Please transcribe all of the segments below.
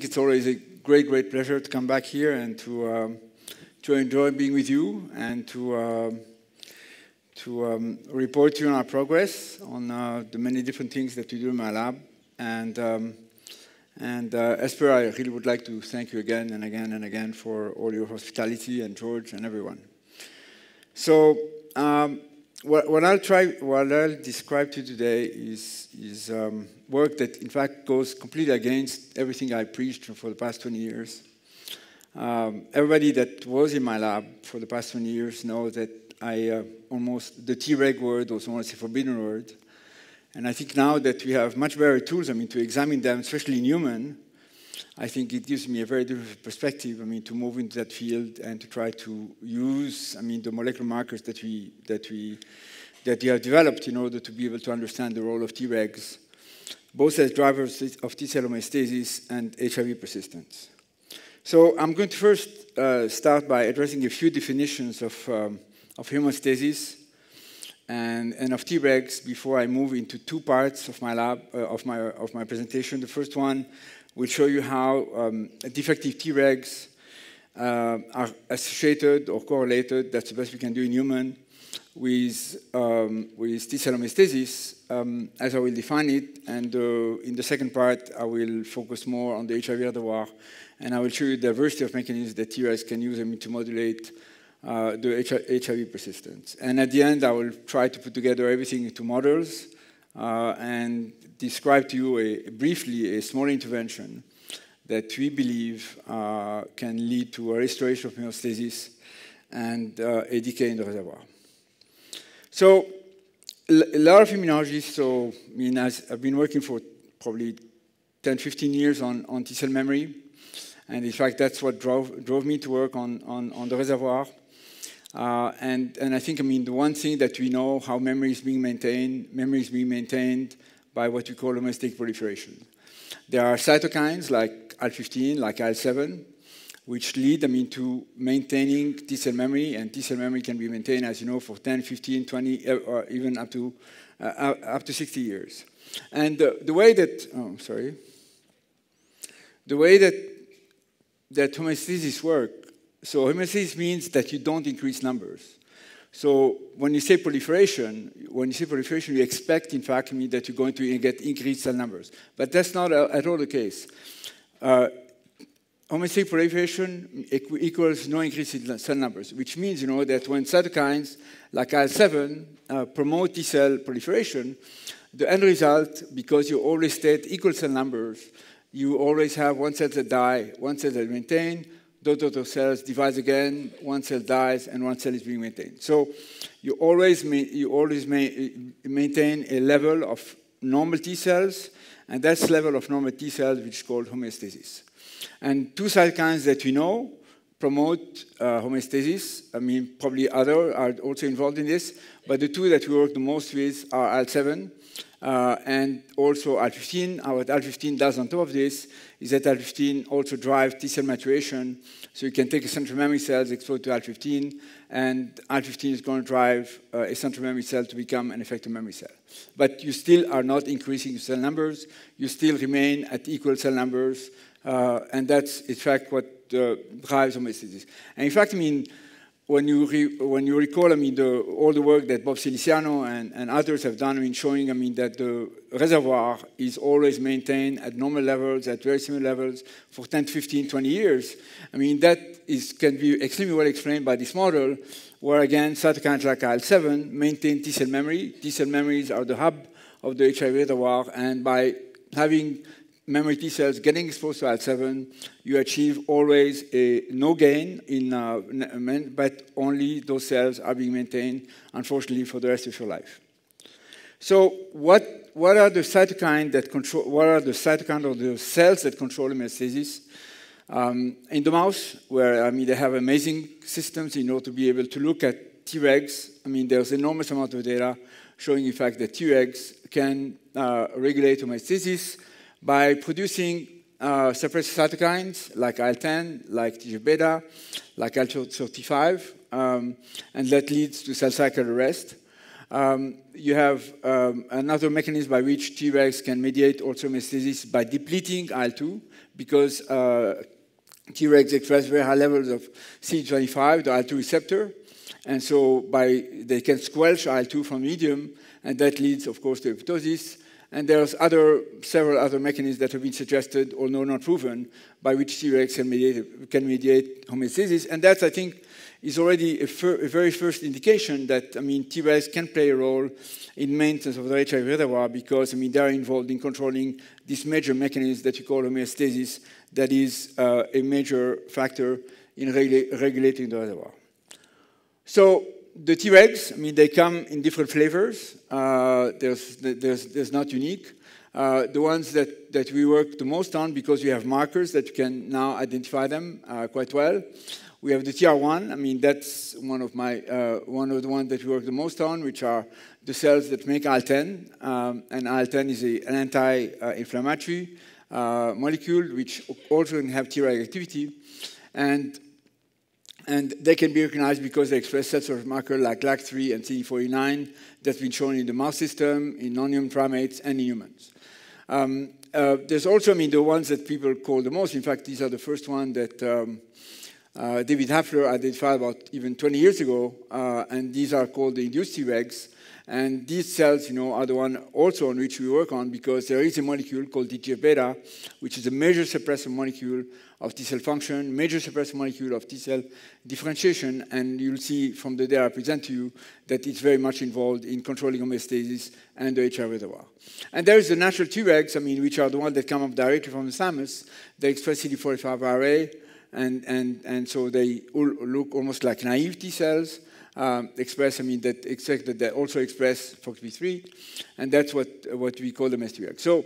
It's always a great, great pleasure to come back here and to um, to enjoy being with you and to um, to um, report to you on our progress on uh, the many different things that we do in my lab. And um, and uh, Esper, I really would like to thank you again and again and again for all your hospitality and George and everyone. So. Um, what, what, I'll try, what I'll describe to you today is, is um, work that, in fact, goes completely against everything I preached for the past 20 years. Um, everybody that was in my lab for the past 20 years knows that I uh, almost, the T-reg word was almost a forbidden word. And I think now that we have much better tools, I mean, to examine them, especially in human, I think it gives me a very different perspective. I mean, to move into that field and to try to use, I mean, the molecular markers that we that we that we have developed in order to be able to understand the role of Tregs, both as drivers of T cell homeostasis and HIV persistence. So I'm going to first uh, start by addressing a few definitions of um, of homeostasis and, and of Tregs before I move into two parts of my lab uh, of my of my presentation. The first one We'll show you how um, defective Tregs uh, are associated or correlated, that's the best we can do in human, with, um, with T-cell homeostasis, um, as I will define it. And uh, in the second part, I will focus more on the HIV reservoir, and I will show you the diversity of mechanisms that Tregs can use them to modulate uh, the HIV persistence. And at the end, I will try to put together everything into models, uh, and describe to you a, briefly a small intervention that we believe uh, can lead to a restoration of homeostasis and uh, a decay in the reservoir. So a lot of immunologists, so I mean, I've been working for probably 10, 15 years on, on T-cell memory. And in fact, that's what drove, drove me to work on, on, on the reservoir. Uh, and, and I think, I mean, the one thing that we know how memory is being maintained, memory is being maintained by what we call domestic proliferation. There are cytokines like IL-15, like IL-7, which lead them into maintaining T-cell memory, and T-cell memory can be maintained, as you know, for 10, 15, 20, eh, or even up to, uh, up to 60 years. And the, the way that, oh, sorry, the way that, that homeostasis works, so homeostasis means that you don't increase numbers. So when you say proliferation, when you say proliferation, you expect, in fact, that you're going to get increased cell numbers. But that's not at all the case. Uh, homomystatic proliferation equals no increase in cell numbers, which means, you know, that when cytokines like IL-7 uh, promote T-cell proliferation, the end result, because you always state equal cell numbers, you always have one cell that die, one cell that maintain, those dot cells divide again, one cell dies, and one cell is being maintained. So you always, ma you always ma eh, maintain a level of normal T cells, and that's level of normal T cells, which is called homeostasis. And two cytokines that we know promote uh, homeostasis. I mean, probably other are also involved in this, but the two that we work the most with are IL-7 uh, and also IL-15. What IL-15 does on top of this is that IL-15 also drives T cell maturation. So you can take essential memory cells exposed to IL-15, and IL-15 is going to drive uh, essential memory cell to become an effector memory cell. But you still are not increasing cell numbers. You still remain at equal cell numbers, uh, and that's in fact what uh, drives this. And in fact, I mean when you, re, when you recall, I mean, the, all the work that Bob Siliciano and, and others have done in showing, I mean, that the reservoir is always maintained at normal levels, at very similar levels for 10, 15, 20 years. I mean, that is, can be extremely well explained by this model, where again, cytokines like IL-7 maintain T-cell memory. T-cell memories are the hub of the HIV reservoir, and by having memory T cells getting exposed to IL-7, you achieve always a no gain in, uh, but only those cells are being maintained, unfortunately, for the rest of your life. So what, what are the cytokines that control, what are the cytokines or the cells that control homeostasis? Um, in the mouse, where, I mean, they have amazing systems in order to be able to look at Tregs. I mean, there's enormous amount of data showing, in fact, that Tregs can uh, regulate homeostasis by producing uh, cytokines like IL-10, like TGF-beta, like IL-35, um, and that leads to cell cycle arrest. Um, you have um, another mechanism by which Tregs can mediate also by depleting IL-2 because uh, Tregs express very high levels of CD25, the IL-2 receptor, and so by they can squelch IL-2 from medium, and that leads, of course, to apoptosis, and there's other, several other mechanisms that have been suggested, although not proven, by which Tregs can mediate, can mediate homeostasis. And that, I think, is already a, a, very first indication that, I mean, Tregs can play a role in maintenance of the HIV reservoir because, I mean, they're involved in controlling this major mechanism that you call homeostasis that is uh, a major factor in regu regulating the reservoir. So the t I mean, they come in different flavors. Uh, there's, there's, there's not unique. Uh, the ones that, that we work the most on, because we have markers that you can now identify them uh, quite well. We have the TR1. I mean, that's one of my uh, one of the ones that we work the most on, which are the cells that make IL-10. Um, and IL-10 is a, an anti-inflammatory uh, molecule, which also can have Treg activity. And and they can be recognized because they express sets of markers like LAC3 and CD49 that's been shown in the mouse system, in non-human primates, and in humans. Um, uh, there's also, I mean, the ones that people call the most. In fact, these are the first one that um, uh, David Hafler identified about even 20 years ago, uh, and these are called the induced Tregs, and these cells, you know, are the one also on which we work on because there is a molecule called TGF-beta, which is a major suppressor molecule of T cell function, major suppressor molecule of T cell differentiation, and you'll see from the data I present to you that it's very much involved in controlling homeostasis and the HR reservoir. And there is the natural Tregs, I mean, which are the ones that come up directly from the thymus. They express CD45RA, and, and, and so they look almost like naive T cells, um, express, I mean, that that also express FOXP3, and that's what, what we call the as TREG. So,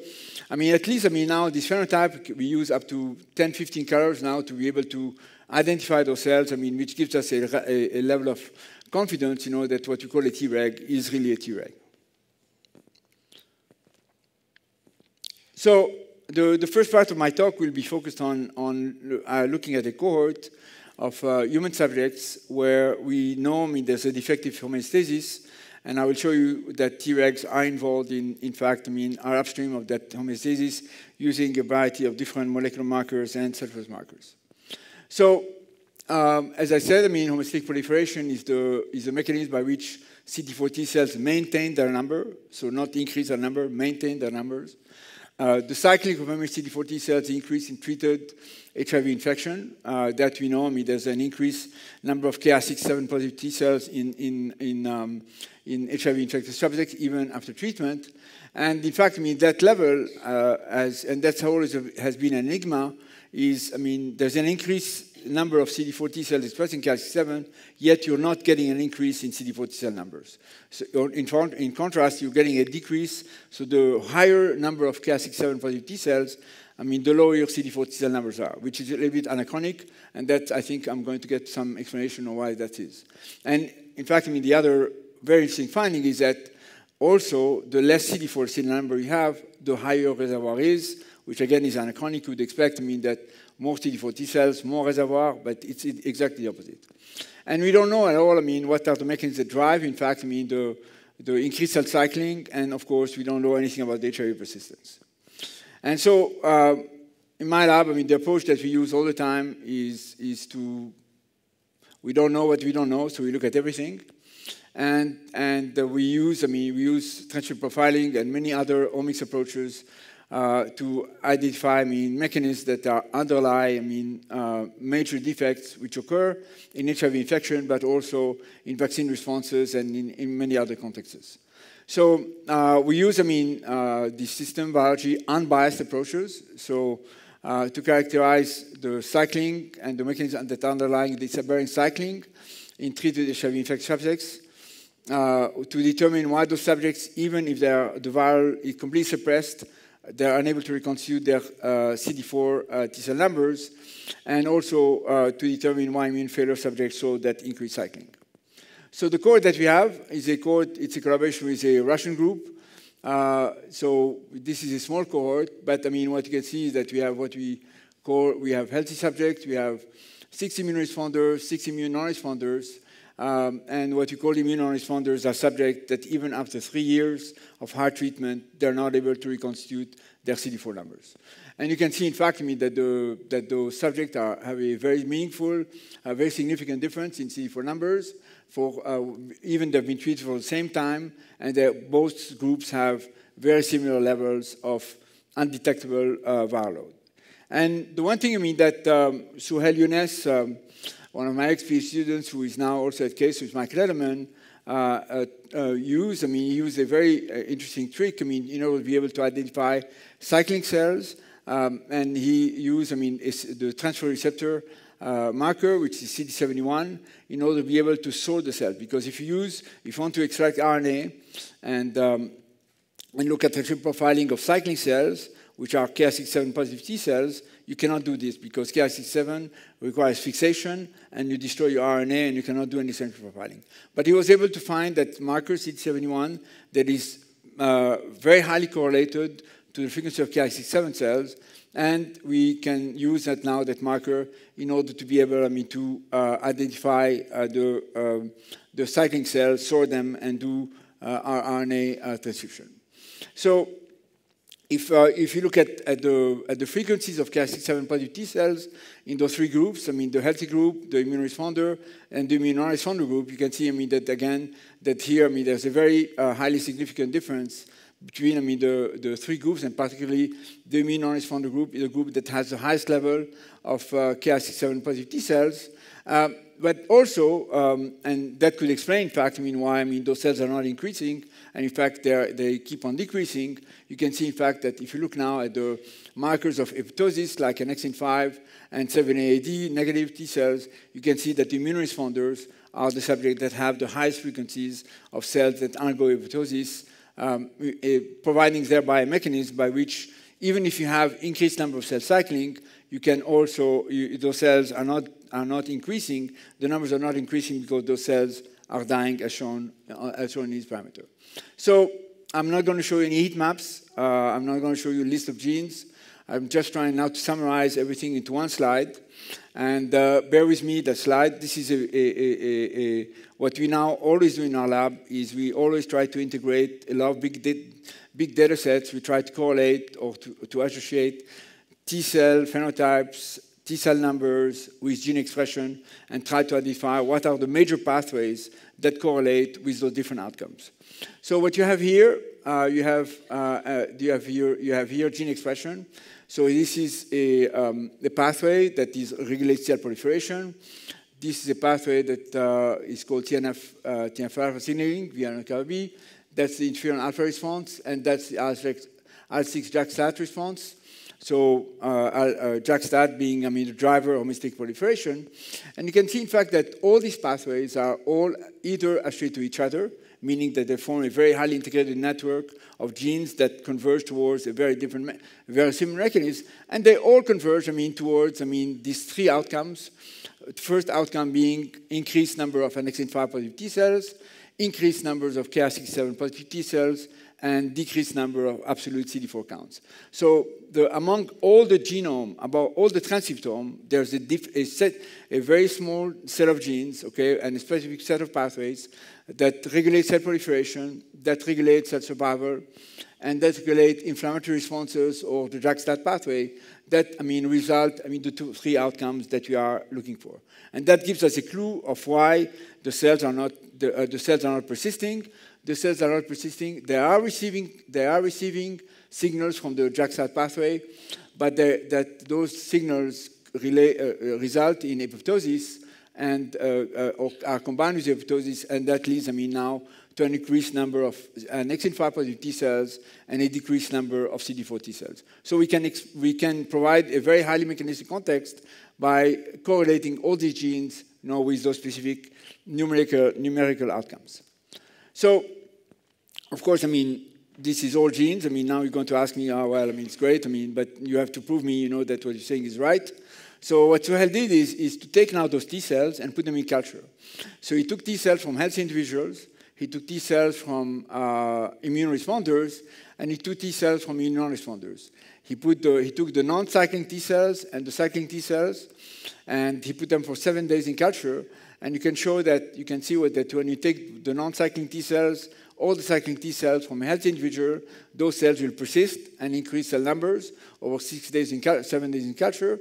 I mean, at least, I mean, now this phenotype, we use up to 10, 15 colors now to be able to identify those cells, I mean, which gives us a, a, a level of confidence, you know, that what you call a Treg is really a Treg. So the, the first part of my talk will be focused on, on uh, looking at a cohort of uh, human subjects where we normally there's a defective homeostasis, and I will show you that Tregs are involved in, in fact, I mean, are upstream of that homeostasis using a variety of different molecular markers and surface markers. So, um, as I said, I mean, homeostatic proliferation is the, is the mechanism by which CD4 T cells maintain their number, so not increase their number, maintain their numbers. Uh, the cycling of MHCD40 cells increase in treated HIV infection. Uh, that we know, I mean, there's an increased number of KR67 positive T cells in, in, in, um, in HIV-infected subjects even after treatment. And in fact, I mean, that level, uh, as, and that's always has been an enigma, is, I mean, there's an increase number of CD4 T cells expressing Calc7, yet you're not getting an increase in CD4 T cell numbers. So in, in, contrast, you're getting a decrease. So the higher number of Calc7 positive T cells, I mean, the lower your CD4 T cell numbers are, which is a little bit anachronic, and that I think I'm going to get some explanation on why that is. And in fact, I mean, the other very interesting finding is that also the less CD4 cell number you have, the higher reservoir is, which again is anachronic. You'd expect, I mean, that more CD4 T cells, more reservoir, but it's exactly the opposite. And we don't know at all, I mean, what are the mechanisms that drive, in fact, I mean, the, the increased cell cycling, and of course, we don't know anything about HIV persistence. And so, uh, in my lab, I mean, the approach that we use all the time is, is to, we don't know what we don't know, so we look at everything. And, and uh, we use, I mean, we use transcript profiling and many other omics approaches uh, to identify I mean, mechanisms that are underlie I mean, uh, major defects which occur in HIV infection, but also in vaccine responses and in, in many other contexts. So uh, we use, I mean, uh, the system biology unbiased approaches. So uh, to characterize the cycling and the mechanisms that underlying the aberrant cycling in treated HIV infected subjects, uh, to determine why those subjects, even if they are, the viral is completely suppressed, they are unable to reconstitute their uh, CD4 uh, T cell numbers, and also uh, to determine why immune failure subjects show that increased cycling. So the cohort that we have is a cohort, it's a collaboration with a Russian group. Uh, so this is a small cohort, but I mean, what you can see is that we have what we call, we have healthy subjects, we have six immune responders, six immune non-responders, um, and what you call immunoresponders are subjects that even after three years of hard treatment, they're not able to reconstitute their CD4 numbers. And you can see, in fact, I mean, that, the, that those subjects are, have a very meaningful, a very significant difference in CD4 numbers. For uh, even they've been treated for the same time, and both groups have very similar levels of undetectable uh, viral load. And the one thing I mean that um, Suhail Younes, um, one of my XP students, who is now also at Case with Mike Lederman, uh, uh, uh used. I mean, he used a very uh, interesting trick. I mean, in order to be able to identify cycling cells, um, and he used, I mean, the transfer receptor uh, marker, which is CD71, in order to be able to sort the cell. Because if you use, if you want to extract RNA and, um, and look at the profiling of cycling cells, which are Ki67 positive T cells, you cannot do this because Ki67 requires fixation and you destroy your RNA and you cannot do any central profiling. But he was able to find that marker CD71 that is uh, very highly correlated to the frequency of Ki67 cells and we can use that now, that marker, in order to be able, I mean, to uh, identify uh, the, um, the cycling cells, sort them, and do uh, our RNA uh, transcription. So if, uh, if you look at, at, the, at the frequencies of Cas67 positive T cells in those three groups, I mean the healthy group, the immune responder, and the immune responder group, you can see, I mean, that again, that here, I mean, there's a very uh, highly significant difference between, I mean, the, the three groups, and particularly the immune responder group is a group that has the highest level of uh, Cas67 positive T cells. Uh, but also, um, and that could explain, in fact, I mean, why I mean those cells are not increasing and in fact, they keep on decreasing. You can see, in fact, that if you look now at the markers of apoptosis, like annexin-5 and 7-AAD negative T cells, you can see that the immune responders are the subjects that have the highest frequencies of cells that undergo apoptosis, um, eh, providing thereby a mechanism by which even if you have increased number of cell cycling, you can also, you, those cells are not, are not increasing. The numbers are not increasing because those cells are dying as shown, uh, as shown in this parameter. So I'm not going to show you any heat maps. Uh, I'm not going to show you a list of genes. I'm just trying now to summarize everything into one slide. And uh, bear with me, the slide, this is a, a, a, what we now always do in our lab is we always try to integrate a lot of big, big data sets. We try to correlate or to, to associate T-cell phenotypes T cell numbers with gene expression and try to identify what are the major pathways that correlate with those different outcomes. So what you have here, uh, you, have, uh, uh, you, have here you have here gene expression. So this is a, um, a pathway that is regulates cell proliferation. This is a pathway that uh, is called TNF, uh, TNF alpha signaling via NKB. That's the interferon alpha response, and that's the IL-6 JAK-STAT response. So uh, uh, uh JAK-STAT being, I mean, the driver of mistake proliferation. And you can see, in fact, that all these pathways are all either associated to each other, meaning that they form a very highly integrated network of genes that converge towards a very different, very similar mechanism, and they all converge, I mean, towards, I mean, these three outcomes. The first outcome being increased number of annexin 5 positive T cells, increased numbers of KR67 positive T cells, and decreased number of absolute CD4 counts. So the, among all the genome, about all the transcriptome, there's a, a, set, a very small set of genes, okay, and a specific set of pathways that regulate cell proliferation, that regulate cell survival, and that regulate inflammatory responses or the JAK-STAT pathway that, I mean, result, I mean, the two, three outcomes that we are looking for. And that gives us a clue of why the cells are not, the, uh, the cells are not persisting, the cells are not persisting, they are receiving, they are receiving signals from the JAK-STAT pathway, but they, that those signals relay, uh, uh result in apoptosis and uh, uh, are combined with apoptosis, and that leads, I mean, now to an increased number of Nexin-5 positive T cells and a decreased number of CD4 T cells. So we can, we can provide a very highly mechanistic context by correlating all these genes you know, with those specific numerical, numerical outcomes. So, of course, I mean, this is all genes. I mean, now you're going to ask me, oh, well, I mean, it's great. I mean, but you have to prove me, you know, that what you're saying is right. So what Suhail did is, is to take now those T cells and put them in culture. So he took T cells from healthy individuals, he took T cells from uh, immune responders, and he took T cells from immune non-responders. He, put the, he took the non-cycling T cells and the cycling T cells, and he put them for seven days in culture, and you can show that, you can see what, that when you take the non-cycling T cells, all the cycling T cells from a healthy individual, those cells will persist and increase cell numbers over six days in seven days in culture.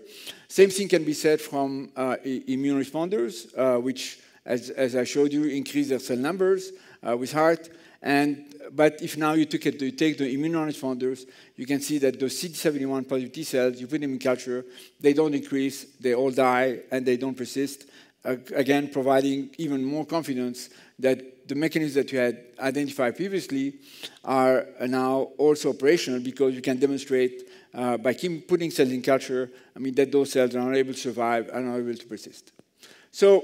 Same thing can be said from uh, immune responders, uh, which, as, as, I showed you, increase their cell numbers uh, with heart. And, but if now you, took it, you take the immune responders, you can see that those CD71 positive T cells, you put them in culture, they don't increase, they all die, and they don't persist again, providing even more confidence that the mechanisms that you had identified previously are now also operational because you can demonstrate uh, by keep putting cells in culture, I mean, that those cells are able to survive and are able to persist. So,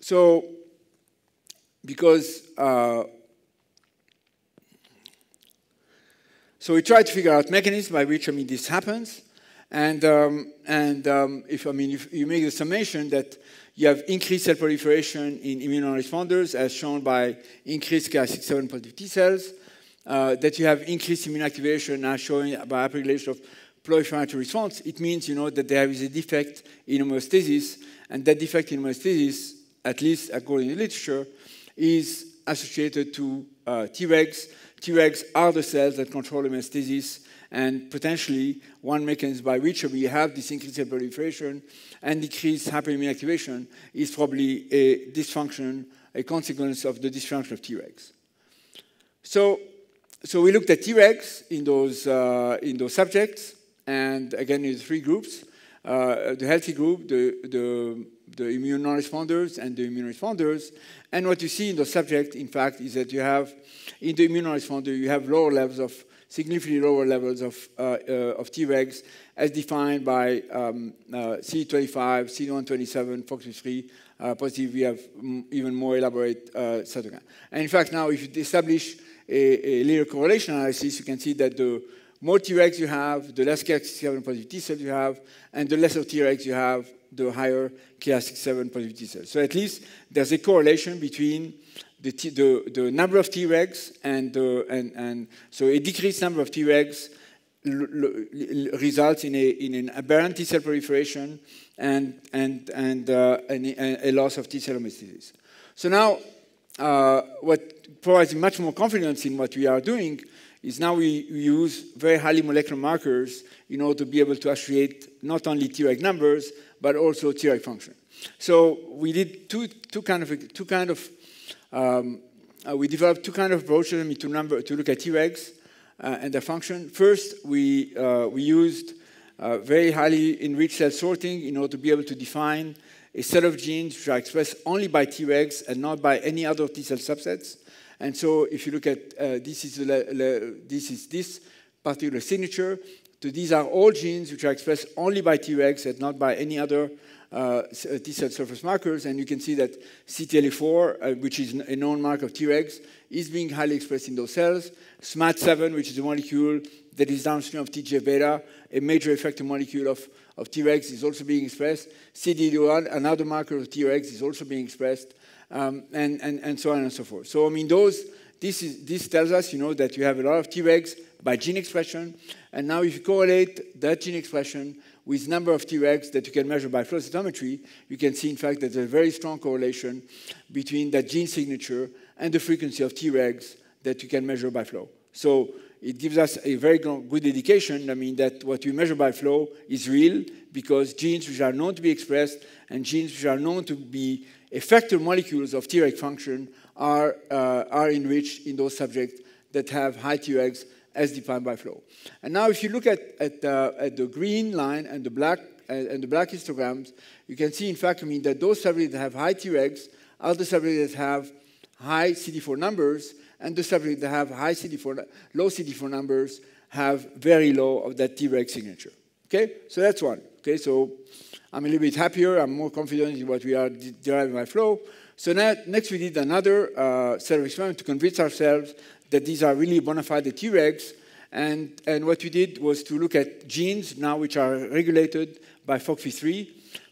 so because uh, so we try to figure out mechanisms by which I mean this happens, and, um, and um, if, I mean, if you make the summation that you have increased cell proliferation in immunoresponders, as shown by increased Cas67 positive T cells, uh, that you have increased immune activation, as shown by upregulation of proliferation response, it means you know that there is a defect in homeostasis, and that defect in homeostasis, at least according to the literature, is associated to uh, Tregs. Tregs are the cells that control homeostasis and potentially one mechanism by which we have this increased proliferation and decreased hyperimmune activation is probably a dysfunction, a consequence of the dysfunction of Tregs. So, so we looked at Tregs in those, uh, in those subjects, and again in three groups, uh, the healthy group, the, the, the immune non-responders, and the immune responders. And what you see in the subject, in fact, is that you have, in the immune non-responder, you have lower levels of significantly lower levels of, uh, uh, of Tregs as defined by um, C25, C127, FOXP3 uh, positive, we have even more elaborate uh, And in fact, now if you establish a, a linear correlation analysis, you can see that the more Tregs you have, the less klc 67 positive T cells you have, and the of Tregs you have, the higher klc 67 positive T cells. So at least there's a correlation between the, the, the number of Tregs, and, uh, and, and so a decreased number of Tregs results in, a, in an aberrant T cell proliferation and, and, and, uh, and a loss of T cell homeostasis. So now, uh, what provides much more confidence in what we are doing is now we, we use very highly molecular markers in order to be able to attribute not only Treg numbers, but also Treg function. So we did two, two kind of, two kind of um, uh, we developed two kinds of approaches to, number, to look at Tregs uh, and their function. First, we, uh, we used uh, very highly enriched cell sorting in order to be able to define a set of genes which are expressed only by Tregs and not by any other T cell subsets. And so if you look at uh, this, is this is this particular signature, so these are all genes which are expressed only by Tregs and not by any other uh, uh T cell surface markers, and you can see that CTLA4, uh, which is a known mark of Tregs, is being highly expressed in those cells. SMAD7, which is a molecule that is downstream of TGF-beta, a major effector molecule of, of Tregs, is also being expressed. CD1, another marker of Tregs, is also being expressed, um, and, and, and so on and so forth. So, I mean, those, this, is, this tells us, you know, that you have a lot of Tregs by gene expression, and now if you correlate that gene expression with number of Tregs that you can measure by flow cytometry, you can see, in fact, that there's a very strong correlation between that gene signature and the frequency of Tregs that you can measure by flow. So it gives us a very good indication, I mean, that what we measure by flow is real because genes which are known to be expressed and genes which are known to be effector molecules of Treg function are, uh, are enriched in those subjects that have high Tregs as defined by flow. And now if you look at, at, uh, at the green line and the black uh, and the black histograms, you can see, in fact, I mean, that those subjects that have high Tregs are the that have high CD4 numbers, and the subjects that have high CD4, low CD4 numbers have very low of that Treg signature. Okay, so that's one. Okay, so I'm a little bit happier. I'm more confident in what we are deriving by flow. So now, next we did another uh, set of experiments to convince ourselves that these are really bona fide Tregs. And, and what we did was to look at genes now which are regulated by FOXP3.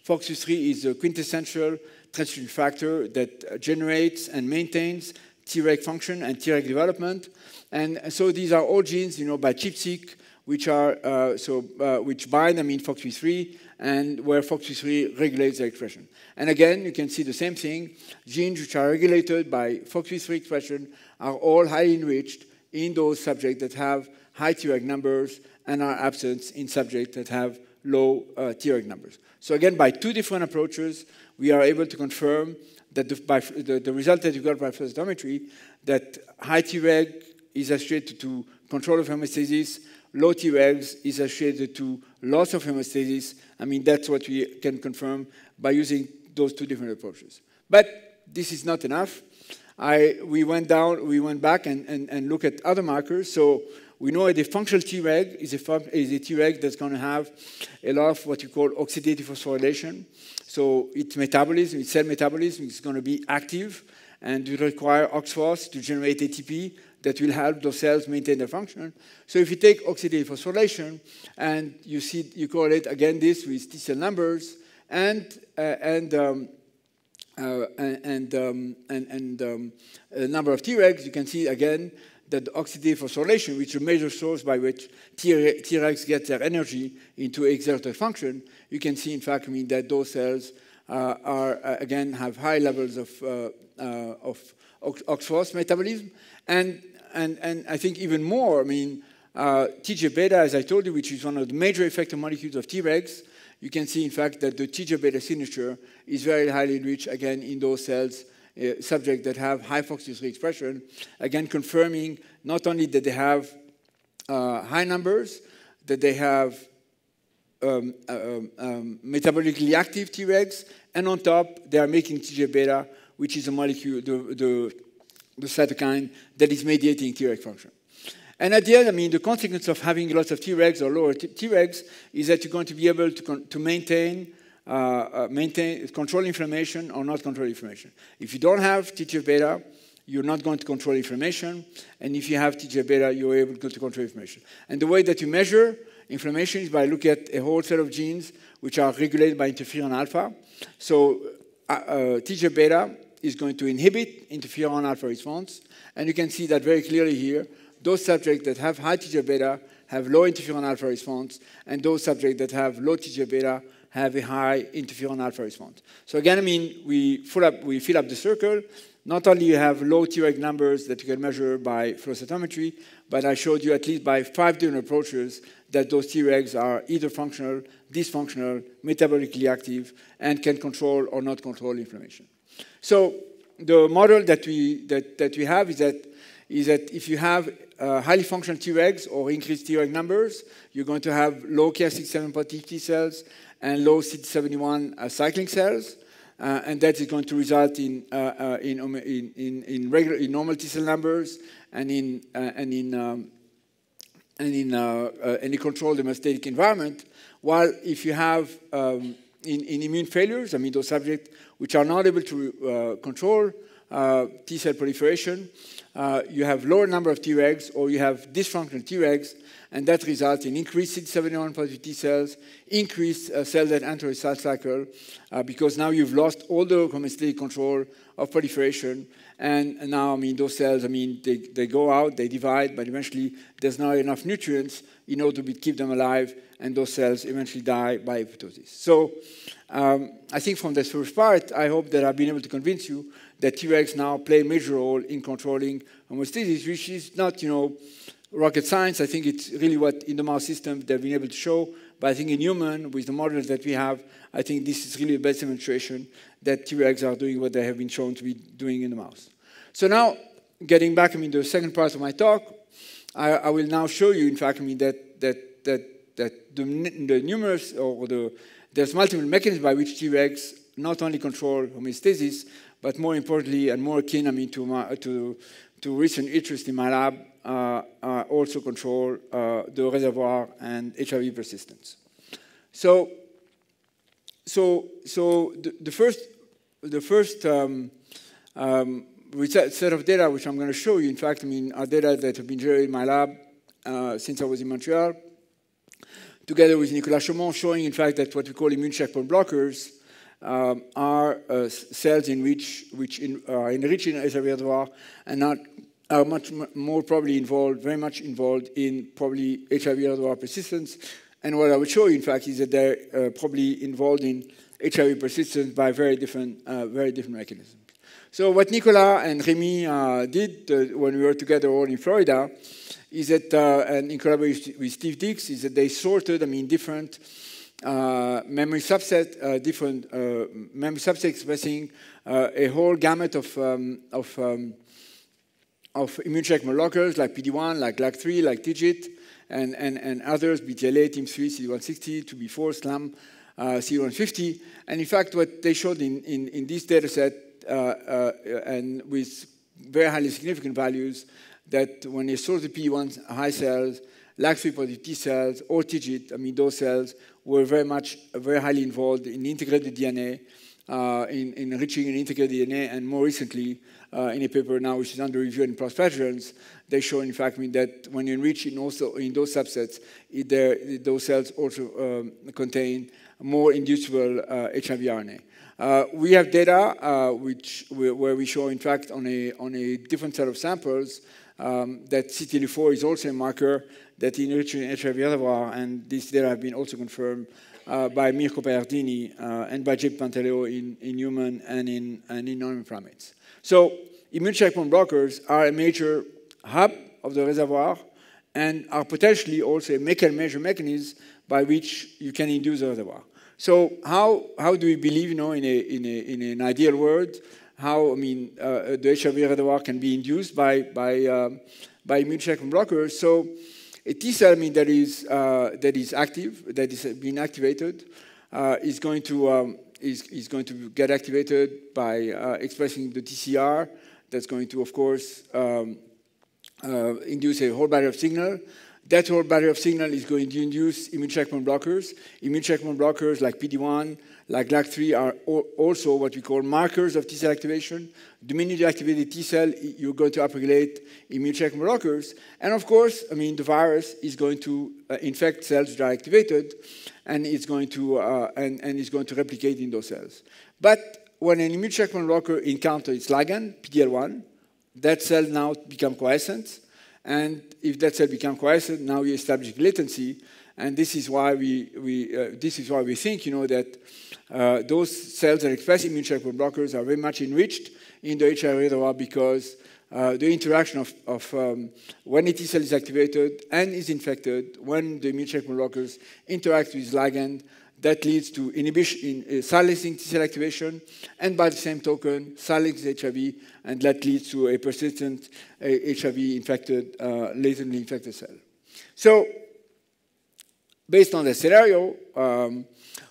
FOXP3 is a quintessential transcription factor that generates and maintains Treg function and Treg development. And so these are all genes, you know, by ChIP-seq, which are uh, so uh, which bind, I mean, FOXP3, and where FOXP3 regulates their expression. And again, you can see the same thing: genes which are regulated by FOXP3 expression are all highly enriched in those subjects that have high Treg numbers and are absent in subjects that have low uh, Treg numbers. So again, by two different approaches, we are able to confirm that the, by, the, the result that you got by photodiometry, that high Treg is associated to control of hemostasis, low Tregs is associated to loss of hemostasis. I mean, that's what we can confirm by using those two different approaches. But this is not enough. I, we went down, we went back and, and, and looked at other markers. So we know that a functional Treg is a, fun is a Treg that's going to have a lot of what you call oxidative phosphorylation. So its metabolism, its cell metabolism is going to be active and will require oxphos to generate ATP that will help those cells maintain their function. So if you take oxidative phosphorylation and you see you correlate again this with T cell numbers and uh, and um, uh, and, um, and, and, um, a number of Tregs, you can see again that the oxidative phosphorylation, which is a major source by which Tregs get their energy into exert their function, you can see, in fact, I mean, that those cells uh, are, uh, again, have high levels of, uh, uh, of oxphos metabolism. And, and, and I think even more, I mean, uh, TGF-beta, as I told you, which is one of the major effector molecules of Tregs, you can see, in fact, that the TGF beta signature is very highly rich, again, in those cells, uh, subjects that have high FOXP3 expression, again, confirming not only that they have uh, high numbers, that they have um, uh, um, um, metabolically active Tregs, and on top, they are making TGF-beta, which is a molecule, the, the, the, cytokine that is mediating Treg function. And at the end, I mean, the consequence of having lots of Tregs or lower Tregs is that you're going to be able to, to maintain, uh, uh, maintain, control inflammation or not control inflammation. If you don't have TGF-beta, you're not going to control inflammation. And if you have TGF-beta, you're able to control inflammation. And the way that you measure inflammation is by looking at a whole set of genes which are regulated by interferon alpha. So uh, uh TGF-beta is going to inhibit interferon alpha response. And you can see that very clearly here those subjects that have high TGF-beta have low interferon alpha response, and those subjects that have low TGF-beta have a high interferon alpha response. So again, I mean, we fill up, we fill up the circle. Not only you have low Treg numbers that you can measure by flow cytometry, but I showed you at least by five different approaches that those Tregs are either functional, dysfunctional, metabolically active, and can control or not control inflammation. So the model that we, that, that we have is that is that if you have uh, highly functional Tregs or increased Treg numbers, you're going to have low Ki67 positive T cells and low CD71 uh, cycling cells. Uh, and that is going to result in, uh, uh, um, in, in, in, regular, in normal T cell numbers and in, uh, and in, um, and in, and controlled hemostatic environment. While if you have um, in, in immune failures, I mean those subjects which are not able to control uh, T cell proliferation, uh, you have lower number of Tregs or you have dysfunctional Tregs, and that results in increased CD71 positive T cells, increased uh, cell death anterior cell cycle, because now you've lost all the homeostatic control of proliferation, and now, I mean, those cells, I mean, they, they go out, they divide, but eventually there's not enough nutrients in order to keep them alive, and those cells eventually die by apoptosis. So um, I think from this first part, I hope that I've been able to convince you that Tregs now play a major role in controlling homeostasis, which is not, you know, rocket science. I think it's really what in the mouse system they've been able to show. But I think in human, with the models that we have, I think this is really the best demonstration that Tregs are doing what they have been shown to be doing in the mouse. So now, getting back, I mean, the second part of my talk, I, I will now show you, in fact, I mean, that, that, that, that the, the numerous or the, there's multiple mechanisms by which Tregs not only control homeostasis, but more importantly, and more keen, I mean, to, my, uh, to, to recent interest in my lab, uh, uh also control uh, the reservoir and HIV persistence. So, so, so the, the first, the first um, um, uh, set of data which I'm going to show you, in fact, I mean, are data that have been generated in my lab since I was in Montreal, together with Nicolas Chaumont, showing, in fact, that what we call immune checkpoint blockers um, are uh, cells in which, which in, are enriched in as a reservoir and are, are much more probably involved, very much involved in probably HIV reservoir persistence. And what I would show you, in fact, is that they're uh, probably involved in HIV persistence by very different, uh, very different mechanisms. So what Nicola and Remy uh, did uh, when we were together all in Florida is that, uh, and in collaboration with Steve Dix, is that they sorted, I mean, different uh, memory subset uh, different uh, memory subset expressing uh, a whole gamut of um, of um, of immune checkpoint blockers like PD1, like LAG3, like TIGIT, and and and others BTLA, TIM3, CD160, 2B4, SLAM, C150. And in fact, what they showed in in, in this data set uh, and with very highly significant values that when they saw the PD1 high cells, LAG3 positive T cells or TIGIT, I mean those cells were very much, very highly involved in integrated DNA, uh, in, enriching and integrated DNA, and more recently, uh, in a paper now which is under review in plus they show in fact that when you enrich in also in those subsets, there, those cells also um, contain more inducible uh, HIV RNA. Uh, we have data uh, which we, where we show in fact on a on a different set of samples um, that CTL4 is also a marker that in Eritrean HIV reservoir, and this data have been also confirmed uh, by Mirko Paiardini uh, and by Jip Pantaleo in, in human and in, and in non primates. So immune checkpoint blockers are a major hub of the reservoir and are potentially also a make and measure mechanism by which you can induce the reservoir. So how, how do we believe, you know, in, a, in, a, in an ideal world, how, I mean, uh, the HIV reservoir can be induced by, by, um, by immune checkpoint blockers? So a T cell, I mean, that is, uh, that is active, that is being activated, uh, is, going to, um, is, is going to get activated by uh, expressing the TCR. That's going to, of course, um, uh, induce a whole battery of signal. That whole battery of signal is going to induce immune checkpoint blockers. Immune checkpoint blockers like PD-1 like lag 3 are also what we call markers of T cell activation. The minute you activate the T cell, you're going to upregulate immune checkpoint blockers. And of course, I mean, the virus is going to uh, infect cells that are activated, and it's going to, uh, and, and it's going to replicate in those cells. But when an immune checkpoint blocker encounters its ligand, PD-L1, that cell now becomes quiescent. And if that cell becomes quiescent, now you establish latency, and this is why we, we, uh, this is why we think you know, that uh, those cells that express immune checkpoint blockers are very much enriched in the HIV reservoir because uh, the interaction of, of um, when a T cell is activated and is infected, when the immune checkpoint blockers interact with ligand, that leads to inhibition in uh, silencing T cell activation, and by the same token, silencing HIV, and that leads to a persistent uh, HIV infected, uh, latently infected cell. So based on the scenario, um,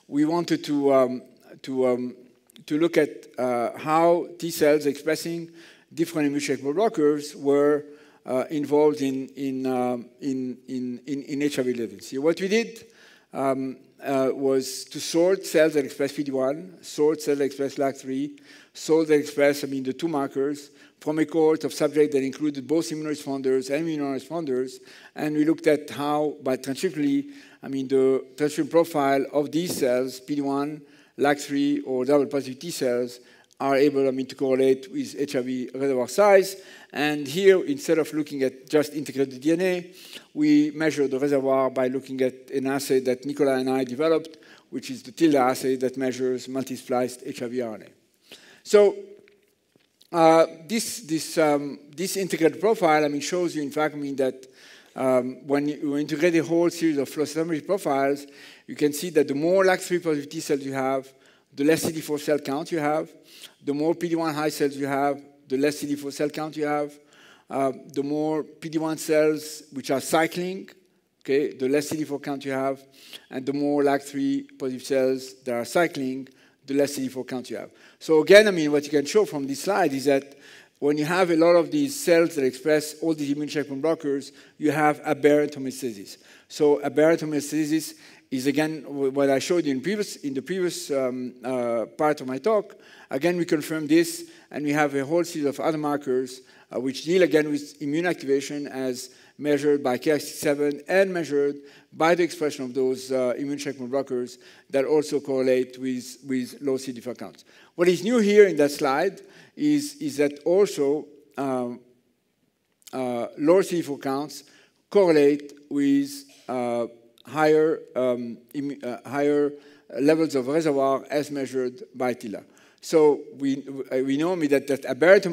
we wanted to, um, to, um, to look at uh, how T cells expressing different immune checkpoint blockers were uh, involved in, in, um, in, in, in, in, HIV latency. What we did um, uh, was to sort cells that express PD-1, sort cells that express LAG3, sort that express, I mean, the two markers, from a cohort of subjects that included both immunoresponders and immunoresponders, and we looked at how, by transcriptionally, I mean, the transcription profile of these cells, PD1, LAG3, or double positive T cells, are able I mean, to correlate with HIV reservoir size. And here, instead of looking at just integrated DNA, we measure the reservoir by looking at an assay that Nicola and I developed, which is the TILDA assay that measures multi-spliced HIV RNA. So uh, this, this, um, this integrated profile, I mean, shows you, in fact, I mean, that um, when you integrate a whole series of flow cytometry profiles, you can see that the more lac 3 positive T cells you have, the less CD4 cell count you have. The more PD1 high cells you have, the less CD4 cell count you have. Uh, the more PD1 cells which are cycling, okay, the less CD4 count you have. And the more lac 3 positive cells that are cycling, the less CD4 count you have. So again, I mean, what you can show from this slide is that when you have a lot of these cells that express all these immune checkpoint blockers, you have aberrant homeostasis. So aberrant homeostasis is again what I showed you in, previous, in the previous um, uh, part of my talk. Again, we confirm this, and we have a whole series of other markers uh, which deal again with immune activation as measured by kx 7 and measured by the expression of those uh, immune checkpoint blockers that also correlate with, with low CD4 counts. What is new here in that slide is, is that also um, uh, lower CD4 counts correlate with uh, higher, um, uh, higher levels of reservoir as measured by TILA. So we, uh, we know that that aberrant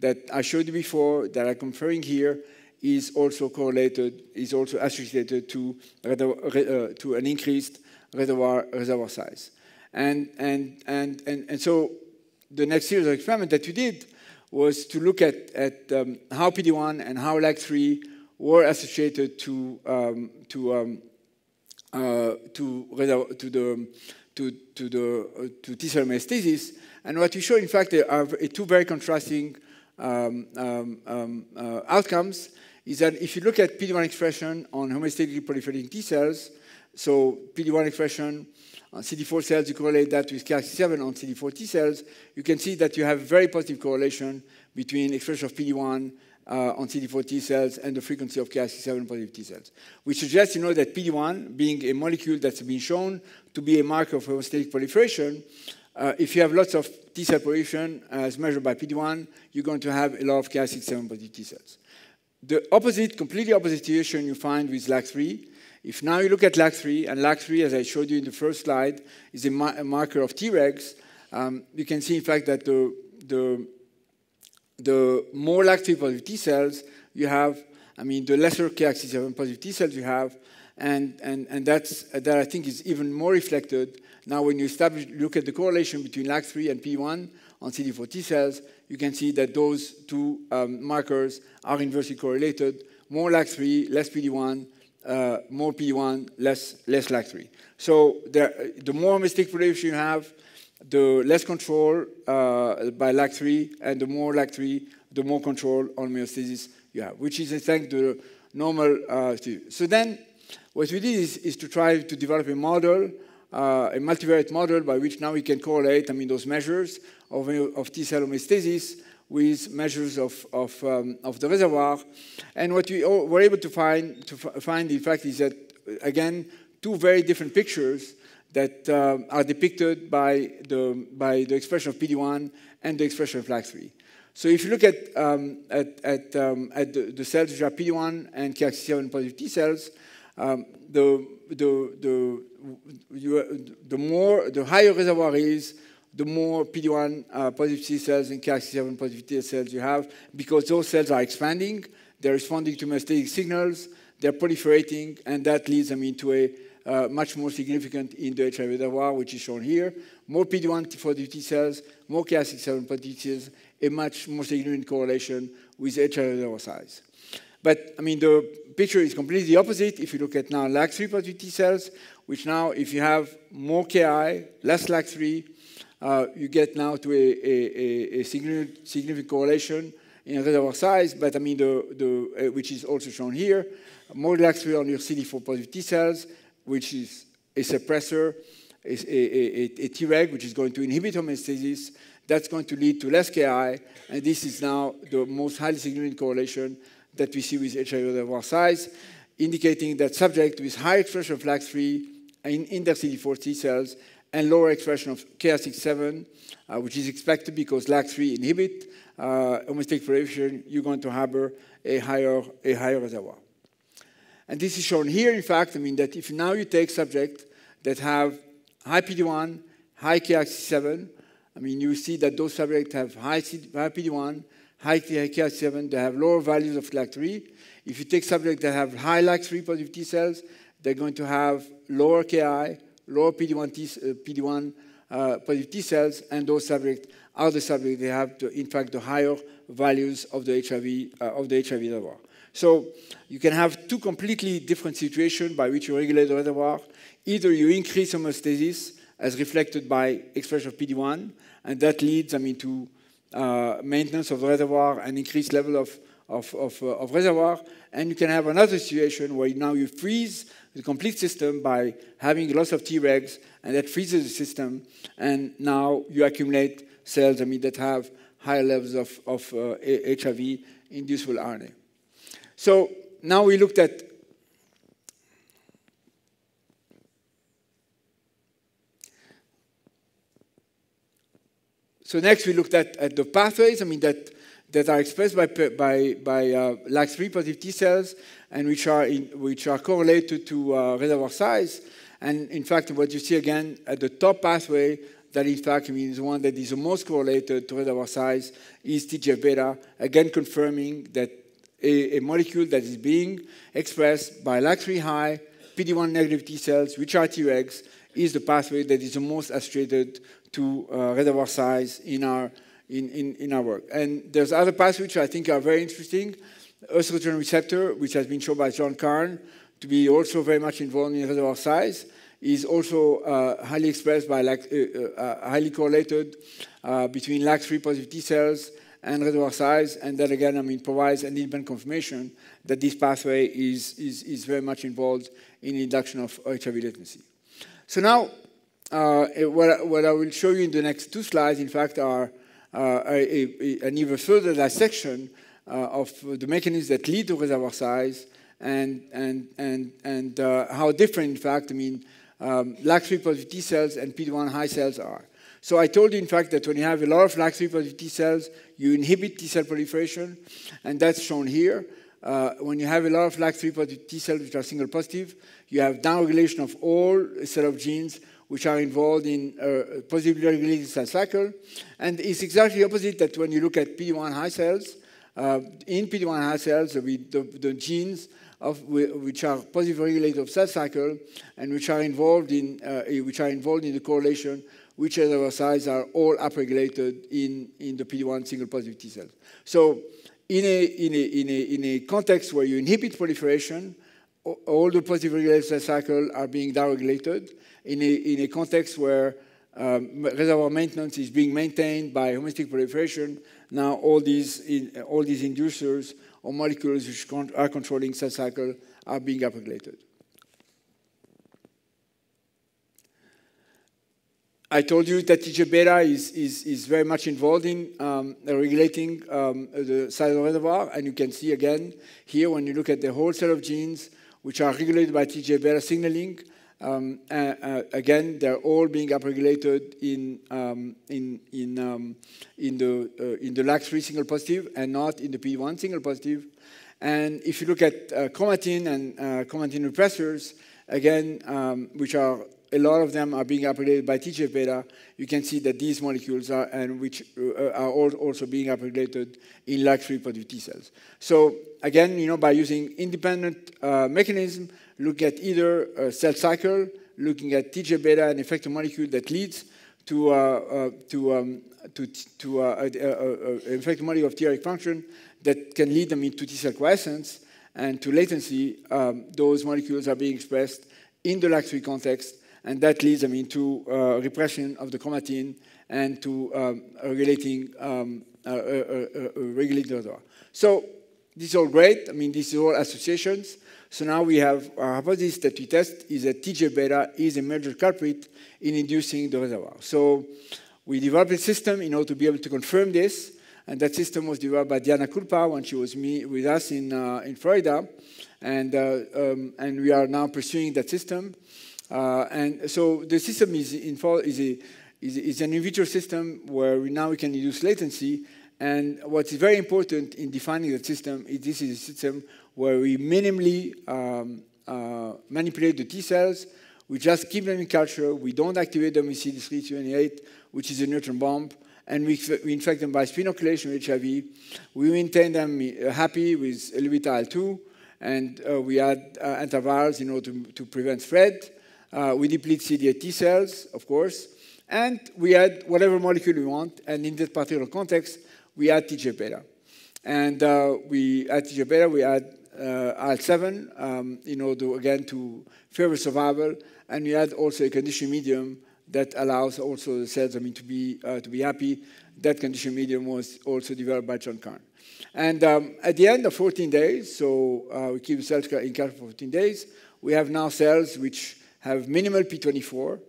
that I showed before, that I'm comparing here, is also correlated, is also associated to, uh, to an increased reservoir, reservoir size. And, and, and, and, and so the next series of experiment that we did was to look at, at um, how PD1 and how LAG3 were associated to um, to um, uh, to, to the um, to to the uh, T cell metastasis. And what we show, in fact, are two very contrasting um, um, um, uh, outcomes. Is that if you look at PD1 expression on homeostatically proliferating T cells, so PD-1 expression on uh, CD4 cells, you correlate that with CALC7 on CD4 T cells, you can see that you have very positive correlation between expression of PD-1 uh, on CD4 T cells and the frequency of CALC7 positive T cells, which suggests you know, that PD-1 being a molecule that's been shown to be a marker of homocystetic proliferation, uh, if you have lots of T cell proliferation uh, as measured by PD-1, you're going to have a lot of CALC7 positive T cells. The opposite, completely opposite situation you find with LAG3 if now you look at LAG3, and LAG3, as I showed you in the first slide, is a, ma a marker of Tregs, um, you can see, in fact, that the, the, the more LAG3 positive T cells you have, I mean, the lesser KX7 positive T cells you have, and, and, and that's, that I think is even more reflected now when you establish, look at the correlation between LAG3 and P1 on CD4 T cells, you can see that those two um, markers are inversely correlated. More LAG3, less PD1, uh, more P1, less, less LAC3. So there, the more mistake proliferation you have, the less control uh, by LAC3, and the more LAC3, the more control on meiostasis you have, which is, in fact, the normal. Uh, so then what we did is, is, to try to develop a model, uh, a multivariate model, by which now we can correlate, I mean, those measures of, of T-cell homeostasis with measures of, of, um, of the reservoir. And what we were able to find, to find, in fact, is that, again, two very different pictures that uh, are depicted by the, by the expression of PD1 and the expression of LAG3. So if you look at, um, at, at, um, at the, the, cells which are PD1 and KRC7 positive T cells, um, the, the, the, you, the, more, the higher reservoir is, the more PD-1 uh, positive T cells and krc 7 positive T cells you have, because those cells are expanding, they're responding to metastatic signals, they're proliferating, and that leads them into a uh, much more significant in the HIV reservoir, which is shown here. More PD-1 positive T cells, more krc 7 positive T cells, a much more significant correlation with HIV reservoir size. But, I mean, the picture is completely opposite if you look at now LAG3 positive T cells, which now, if you have more KI, less LAG3, uh, you get now to a, a, a, significant correlation in reservoir size, but I mean, the, the, uh, which is also shown here, More exposure on your CD4 positive T cells, which is a suppressor, a, a, a Treg, which is going to inhibit homeostasis, that's going to lead to less KI, and this is now the most highly significant correlation that we see with HIV reservoir size, indicating that subjects with high expression of FLAX3 in, in their CD4 T cells and lower expression of KR67, uh, which is expected because LAG3 inhibit uh, homostic proliferation, you're going to harbor a higher, a higher reservoir. And this is shown here, in fact, I mean that if now you take subjects that have high PD-1, high KRC7, I mean, you see that those subjects have high, high PD-1, high KRC7, they have lower values of LAG3. If you take subjects that have high LAG3 positive T cells, they're going to have lower KI, low PD-1 T, uh, PD-1 uh, positive T cells, and those subjects are the subjects that have, to, in fact, the higher values of the HIV uh, of the HIV reservoir. So you can have two completely different situations by which you regulate the reservoir. Either you increase homeostasis, as reflected by expression of PD-1, and that leads, I mean, to uh, maintenance of the reservoir and increased level of, of, of, uh, of reservoir. And you can have another situation where now you freeze the complete system by having lots of Tregs, and that freezes the system. And now you accumulate cells, I mean, that have higher levels of, of uh, HIV-inducible RNA. So now we looked at So next we looked at, at the pathways, I mean, that, that are expressed by, by, by uh, LAX3 positive T cells and which are, in, which are correlated to uh, reservoir size. And in fact, what you see again at the top pathway, that in fact means one that is the most correlated to reservoir size, is TGF-beta, again confirming that a, a, molecule that is being expressed by LAG3 high PD-1 negative T cells, which are Tregs, is the pathway that is the most associated to uh, reservoir size in our, in, in, in our work. And there's other pathways which I think are very interesting. Estrogen receptor, which has been shown by John Karn to be also very much involved in reservoir size, is also uh, highly expressed by uh, uh, uh, highly correlated uh, between lac 3 positive T cells and reservoir size, and that again, I mean, provides an independent confirmation that this pathway is, is, is very much involved in induction of HIV latency. So now, uh, what, what, I will show you in the next two slides, in fact, are uh, a, a, an even further dissection uh, of the mechanisms that lead to reservoir size and, and, and, and uh, how different, in fact, I mean, um, LAX3 positive T cells and PD1 high cells are. So I told you, in fact, that when you have a lot of LAX3 positive T cells, you inhibit T cell proliferation, and that's shown here. Uh, when you have a lot of LAX3 positive T cells, which are single positive, you have downregulation of all a set of genes which are involved in a uh, positively regulating cell cycle. And it's exactly opposite that when you look at PD1 high cells, uh, in PD1 cells, the, the genes of, which are positive regulated of cell cycle and which are involved in uh, eh, which are involved in the correlation which at our size are all upregulated in, in the PD-1 single positive T cells. So in a, in, a, in, a, in a context where you inhibit proliferation, all the positive regulator cell cycle are being downregulated. In a, in a context where um, reservoir maintenance is being maintained by homeostatic proliferation, now all these, all these inducers or molecules which are controlling cell cycle are being upregulated. I told you that TGF-beta is, is, is very much involved in um, regulating um, the cell reservoir, and you can see again here when you look at the whole set of genes which are regulated by TGF-beta signaling, um, uh, uh, again, they're all being upregulated in, um, in, in, um, in, the, uh, in the lac 3 single positive and not in the p one single positive. And if you look at uh, chromatin and uh, chromatin repressors, again, um, which are a lot of them are being upregulated by TGF-beta, you can see that these molecules are, and which uh, are also being upregulated in lac 3 positive T cells. So again, you know, by using independent mechanism, looking at either a cell cycle, looking at TGF-beta and effector molecule that leads to, uh, uh to, um, to, to uh, effector molecule of TREC function that can lead them into T-cell quiescence and to latency, um, those molecules are being expressed in the LAG3 context, and that leads them into uh, repression of the chromatin and to um, regulating um, uh, So this is all great. I mean, this is all associations. So now we have our uh, hypothesis that we test is that T. J. beta is a major culprit in inducing the reservoir. So we developed a system in order to be able to confirm this. And that system was developed by Diana Kulpa when she was with us in, uh, in Florida. And, uh, um, and we are now pursuing that system. Uh, and so the system is, in, is, a, is, a, is an in vitro system where we now we can induce latency and what's very important in defining the system is this is a system where we minimally um, uh, manipulate the T cells. We just keep them in culture. We don't activate them with CD328, which is a neutron bomb. And we, we infect them by spinoculation with HIV. We maintain them uh, happy with Levitile 2. And uh, we add uh, antivirals in order to, to prevent spread. Uh, we deplete CD8 T cells, of course. And we add whatever molecule we want. And in that particular context, we add TJ Beta. And uh, we add TJ Beta, we add IL-7, uh, um, you know, again, to favor survival, and we add also a condition medium that allows also the cells, I mean, to be, uh, to be happy. That condition medium was also developed by John Kahn. And um, at the end of 14 days, so uh, we keep the cells in culture for 14 days, we have now cells which have minimal P24,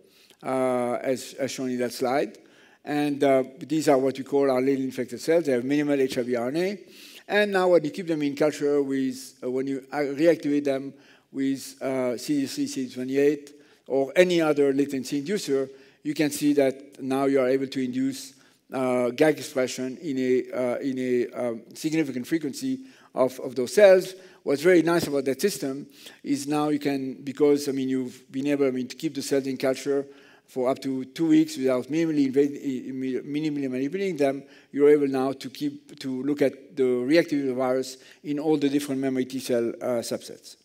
uh, as, as, shown in that slide. And uh, these are what we call our little infected cells. They have minimal HIV RNA. And now when you keep them in culture with, uh, when you uh, reactivate them with uh, CD3, CD28, or any other latency inducer, you can see that now you are able to induce uh, GAG expression in a, uh, in a um, significant frequency of, of those cells. What's very nice about that system is now you can, because I mean you've been able I mean, to keep the cells in culture for up to two weeks without minimally, minimally manipulating them, you're able now to, keep, to look at the reactivity of the virus in all the different memory T cell uh, subsets.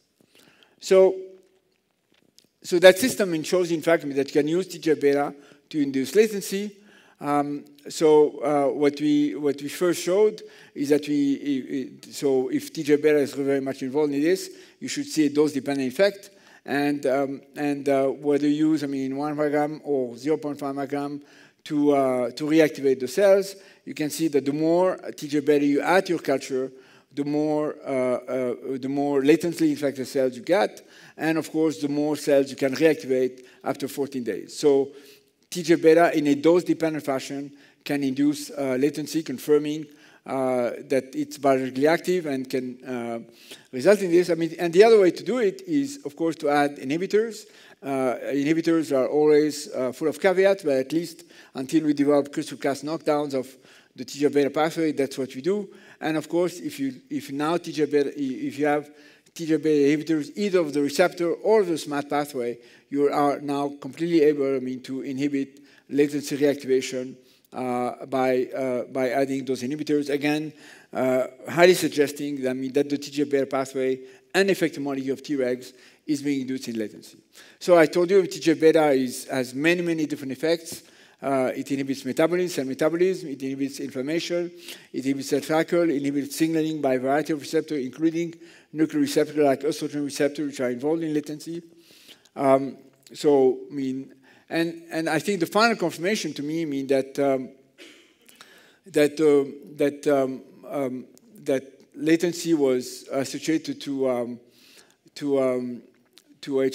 So, so that system ensures, in fact, that you can use TGF-beta to induce latency. Um, so uh, what, we, what we first showed is that we, so if TGF-beta is very much involved in this, you should see a dose-dependent effect and, um, and uh, whether you use, I mean, 1 microgram or 0.5 microgram to, uh, to reactivate the cells, you can see that the more TGF-beta you add to your culture, the more, uh, uh, the more latently infected cells you get, and of course, the more cells you can reactivate after 14 days. So TGF-beta in a dose-dependent fashion can induce uh, latency confirming uh, that it's virally active and can uh, result in this. I mean, and the other way to do it is, of course, to add inhibitors. Uh, inhibitors are always uh, full of caveats, but at least until we develop crystal cast knockdowns of the TGF-beta pathway, that's what we do. And of course, if you if now TGF-beta if you have TGF-beta inhibitors either of the receptor or the SMAT pathway, you are now completely able, I mean, to inhibit latency reactivation uh, by, uh, by adding those inhibitors. Again, uh, highly suggesting that, I mean, that the beta pathway and effective molecule of Tregs is being induced in latency. So I told you TGF-beta has many, many different effects. Uh, it inhibits metabolism, cell metabolism, it inhibits inflammation, it inhibits cell cycle, it inhibits signaling by a variety of receptors, including nuclear receptors like estrogen receptors, which are involved in latency. Um, so, I mean, and, and I think the final confirmation to me means that, um, that, uh, that, um, um that latency was associated to, um, to, um, to HIV,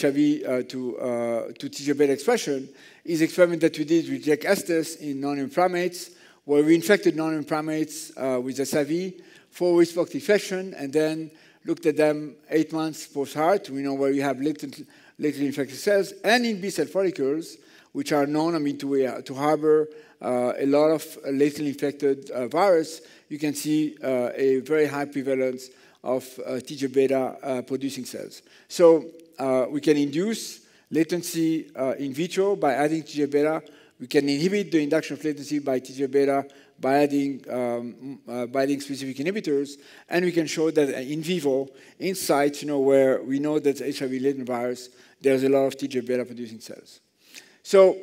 uh, to, uh, to tgf expression is experiment that we did with Jack Estes in non primates, where we infected non primates uh, with HIV for respect infection and then looked at them eight months post-heart. We know where you have latent latent infected cells, and in B cell follicles, which are known I mean, to, uh, to harbor uh, a lot of latent infected uh, virus, you can see uh, a very high prevalence of uh, TGF-beta uh, producing cells. So we can induce latency in vitro by adding TGF-beta we can inhibit the induction of latency by TGF-beta by adding, um, uh, by adding specific inhibitors, and we can show that uh, in vivo, in sites you know, where we know that HIV latent virus, there's a lot of TGF-beta producing cells. So,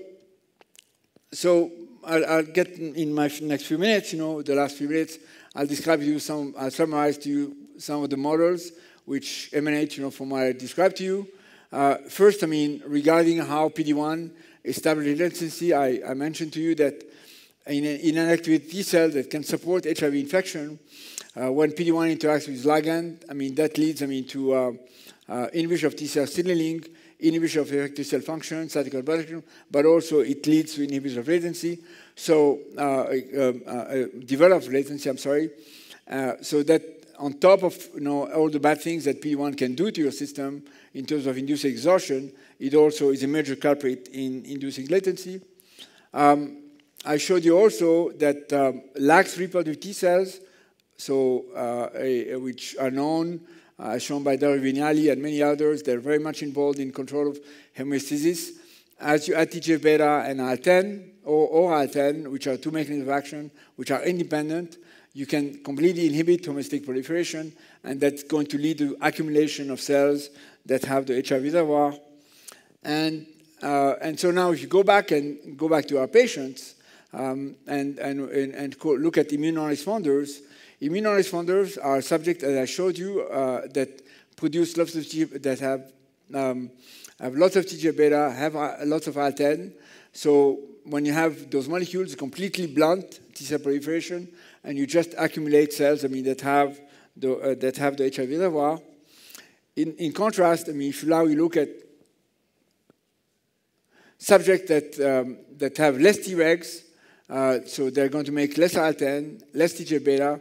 so I'll, I'll, get in my next few minutes, you know, the last few minutes, I'll describe to you some, I'll summarize to you some of the models which emanate, you know, from what I described to you. Uh, first, I mean, regarding how PD-1 Established latency. I, I mentioned to you that in, a, in an activated T cell that can support HIV infection, uh, when PD-1 interacts with ligand, I mean, that leads, I mean, to uh, uh, inhibition of T cell signaling, inhibition of effector cell function, cytokine production, but also it leads to inhibition of latency. So uh, uh, um, uh, develop latency, I'm sorry. so that on top of you know, all the bad things that PD-1 can do to your system in terms of induced exhaustion, it also is a major culprit in inducing latency. Um, I showed you also that um, lax reproductive T cells, so uh, a, a, which are known, uh, shown by Dario Vignali and many others, they're very much involved in control of hemostasis. As you add TGF-beta and IL-10, or, or IL-10, which are two mechanisms of action, which are independent, you can completely inhibit homeostatic proliferation, and that's going to lead to accumulation of cells that have the HIV reservoir, and, uh, and so now if you go back and go back to our patients um, and, and, and, and look at immunoresponders, immunoresponders are subjects that I showed you uh, that produce lots of T that have, um, have lots of TGF-beta, have uh, lots of IL-10. So when you have those molecules completely blunt T-cell proliferation, and you just accumulate cells, I mean, that have the, uh, that have the HIV reservoir. In, in contrast, I mean, if you now you look at subjects that, um, that have less Tregs, uh, so they're going to make less IL-10, less TGF-beta.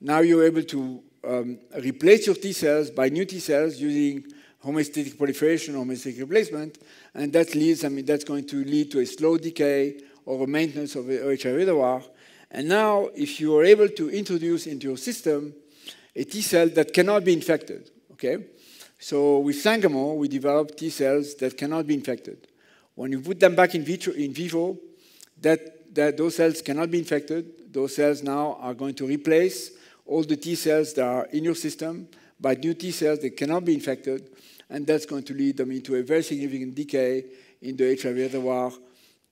Now you're able to um, replace your T cells by new T cells using homeostatic proliferation, homeostatic replacement, and that leads, I mean, that's going to lead to a slow decay or a maintenance of the OHI reservoir. And now, if you are able to introduce into your system a T cell that cannot be infected, okay? So with Sangamo, we developed T cells that cannot be infected. When you put them back in, vitro, in vivo, that, that those cells cannot be infected. Those cells now are going to replace all the T cells that are in your system by new T cells that cannot be infected, and that's going to lead them into a very significant decay in the HIV reservoir.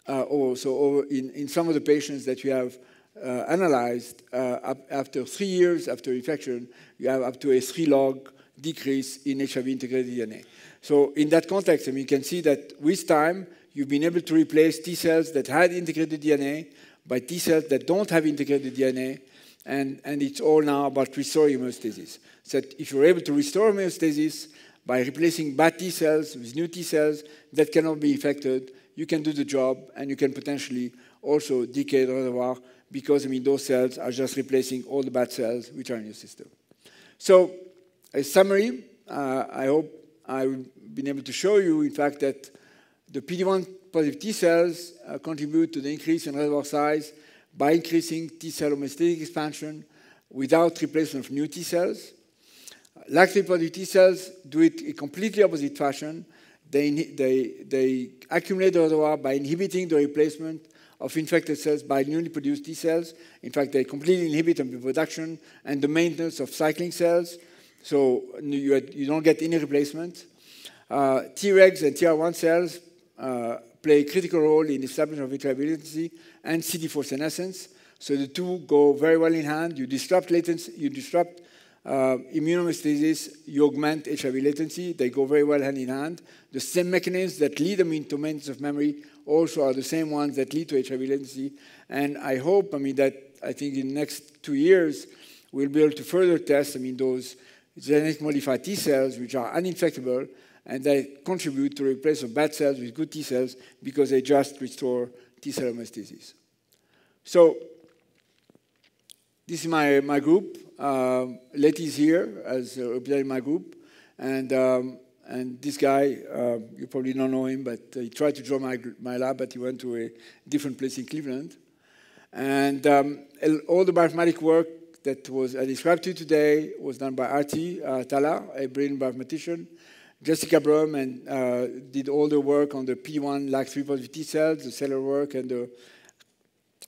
Uh, also, in, in some of the patients that you have uh, analyzed, uh, after three years after infection, you have up to a three log decrease in HIV integrated DNA. So in that context, I mean, you can see that with time, you've been able to replace T cells that had integrated DNA by T cells that don't have integrated DNA, and, and it's all now about restoring homeostasis. So if you're able to restore homeostasis by replacing bad T cells with new T cells that cannot be infected, you can do the job, and you can potentially also decay the reservoir because I mean those cells are just replacing all the bad cells which are in your system. So, a summary. Uh, I hope I've been able to show you, in fact, that the PD-1 positive T cells uh, contribute to the increase in reservoir size by increasing T cell homeostatic expansion without replacement of new T cells. Lactate positive T cells do it in completely opposite fashion. They, they, they accumulate the reservoir by inhibiting the replacement of infected cells by newly produced T cells. In fact, they completely inhibit the production and the maintenance of cycling cells so you, you don't get any replacement. Uh, Tregs and TR1 cells uh, play a critical role in establishing vitreobility and CD4 senescence. So the two go very well in hand. You disrupt latency, you disrupt uh, you augment HIV latency. They go very well hand in hand. The same mechanisms that lead them into maintenance of memory also are the same ones that lead to HIV latency. And I hope, I mean, that I think in the next two years, we'll be able to further test, I mean, those genetic modified T cells, which are uninfectable, and they contribute to replace the bad cells with good T cells because they just restore T cell homeostasis. So this is my, my group. Um, Letty's here as uh, representing my group. And, um, and this guy, uh, you probably don't know him, but uh, he tried to join my, my lab, but he went to a different place in Cleveland. And um, all the mathematical work that was I described to you today was done by Arti uh, Tala, a brilliant mathematician. Jessica Brum and, uh, did all the work on the P1 LAC3 positive T cells, the cellular work and the,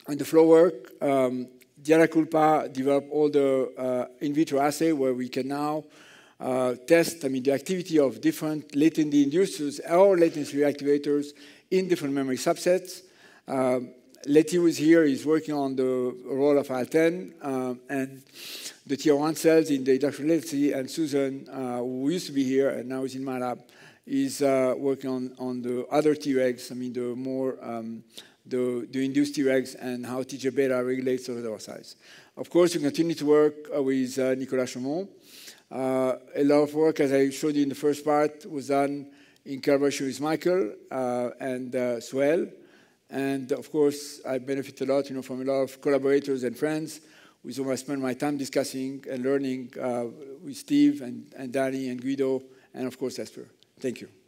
and the flow work. Um, Diana Kulpa developed all the uh, in vitro assay where we can now uh, test, I mean, the activity of different latent inducers or latency reactivators in different memory subsets. Um, Letty was here, he's working on the role of IL-10 um, uh, and the TR1 cells in the industrial electricity, and Susan, uh, who used to be here and now is in my lab, is uh, working on, on the other Tregs, I mean the more, um, the, the induced Tregs and how TGF-beta regulates osteocytes. Of course, we continue to work uh, with uh, Nicolas Chaumont. Uh, a lot of work, as I showed you in the first part, was done in collaboration with Michael uh, and Suel and of course, I benefit a lot, you know, from a lot of collaborators and friends with whom I spend my time discussing and learning uh, with Steve and, and Danny and Guido and of course Esper. Thank you.